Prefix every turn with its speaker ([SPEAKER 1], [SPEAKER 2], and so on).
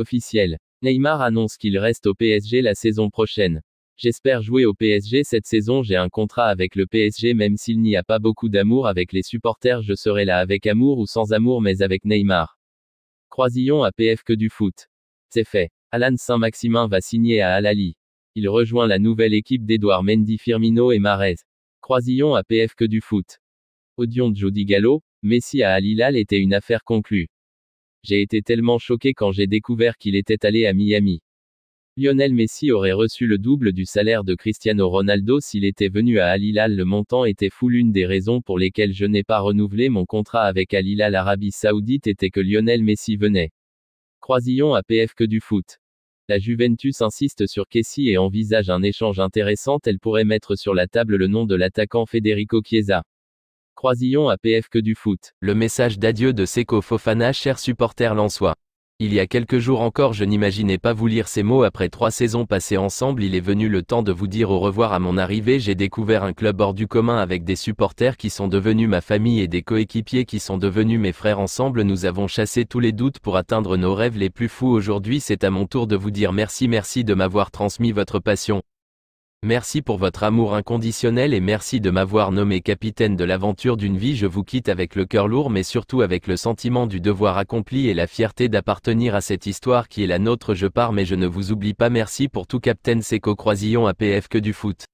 [SPEAKER 1] Officiel. Neymar annonce qu'il reste au PSG la saison prochaine. J'espère jouer au PSG cette saison, j'ai un contrat avec le PSG même s'il n'y a pas beaucoup d'amour avec les supporters, je serai là avec amour ou sans amour mais avec Neymar. Croisillon à PF que du foot. C'est fait. Alan Saint-Maximin va signer à al Il rejoint la nouvelle équipe d'Edouard Mendy Firmino et Marez. Croisillon à PF que du foot. Odion Jody Gallo, Messi à Alilal était une affaire conclue. J'ai été tellement choqué quand j'ai découvert qu'il était allé à Miami. Lionel Messi aurait reçu le double du salaire de Cristiano Ronaldo s'il était venu à Al Hilal. Le montant était fou. L'une des raisons pour lesquelles je n'ai pas renouvelé mon contrat avec Al Hilal Arabie Saoudite était que Lionel Messi venait. Croisillon à PF que du foot. La Juventus insiste sur Kessi et envisage un échange intéressant. Elle pourrait mettre sur la table le nom de l'attaquant Federico Chiesa. Croisillon à que du foot. Le message d'adieu de Seko Fofana, cher supporter Lançois. Il y a quelques jours encore, je n'imaginais pas vous lire ces mots après trois saisons passées ensemble. Il est venu le temps de vous dire au revoir à mon arrivée. J'ai découvert un club hors du commun avec des supporters qui sont devenus ma famille et des coéquipiers qui sont devenus mes frères ensemble. Nous avons chassé tous les doutes pour atteindre nos rêves les plus fous. Aujourd'hui, c'est à mon tour de vous dire merci, merci de m'avoir transmis votre passion, Merci pour votre amour inconditionnel et merci de m'avoir nommé capitaine de l'aventure d'une vie. Je vous quitte avec le cœur lourd mais surtout avec le sentiment du devoir accompli et la fierté d'appartenir à cette histoire qui est la nôtre. Je pars mais je ne vous oublie pas. Merci pour tout Capitaine Seco Croisillon APF que du foot.